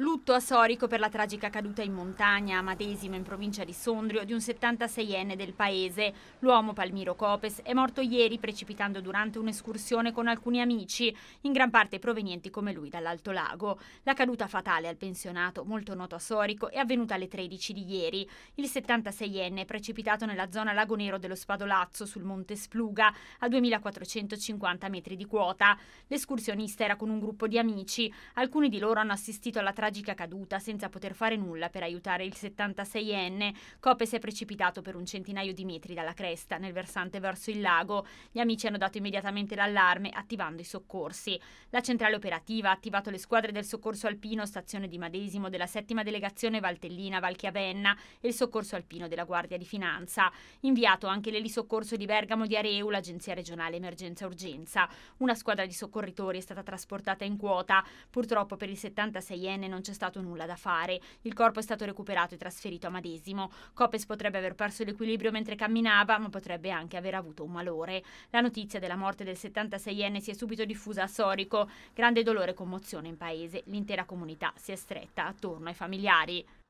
Lutto a Sorico per la tragica caduta in montagna a Madesimo in provincia di Sondrio di un 76enne del paese. L'uomo Palmiro Copes è morto ieri precipitando durante un'escursione con alcuni amici, in gran parte provenienti come lui dall'Alto Lago. La caduta fatale al pensionato, molto noto a Sorico, è avvenuta alle 13 di ieri. Il 76enne è precipitato nella zona Lago Nero dello Spadolazzo sul Monte Spluga a 2450 metri di quota. L'escursionista era con un gruppo di amici. Alcuni di loro hanno assistito alla tragedia tragica caduta senza poter fare nulla per aiutare il 76enne. Cope si è precipitato per un centinaio di metri dalla cresta nel versante verso il lago. Gli amici hanno dato immediatamente l'allarme attivando i soccorsi. La centrale operativa ha attivato le squadre del soccorso alpino stazione di Madesimo della settima delegazione Valtellina Valchiavenna e il soccorso alpino della Guardia di Finanza. Inviato anche l'elisoccorso di Bergamo di Areu, l'agenzia regionale emergenza urgenza. Una squadra di soccorritori è stata trasportata in quota. Purtroppo per il 76enne non non c'è stato nulla da fare. Il corpo è stato recuperato e trasferito a Madesimo. Copes potrebbe aver perso l'equilibrio mentre camminava, ma potrebbe anche aver avuto un malore. La notizia della morte del 76enne si è subito diffusa a Sorico. Grande dolore e commozione in paese. L'intera comunità si è stretta attorno ai familiari.